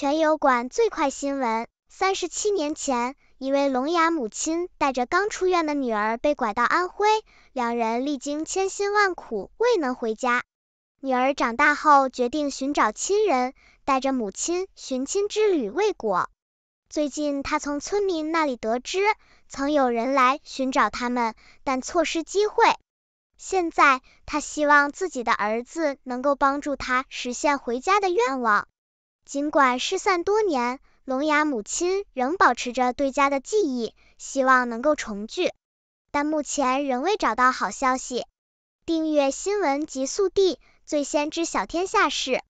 全友馆最快新闻：三十七年前，一位聋哑母亲带着刚出院的女儿被拐到安徽，两人历经千辛万苦未能回家。女儿长大后决定寻找亲人，带着母亲寻亲之旅未果。最近，她从村民那里得知曾有人来寻找他们，但错失机会。现在，她希望自己的儿子能够帮助她实现回家的愿望。尽管失散多年，聋哑母亲仍保持着对家的记忆，希望能够重聚，但目前仍未找到好消息。订阅新闻极速递，最先知晓天下事。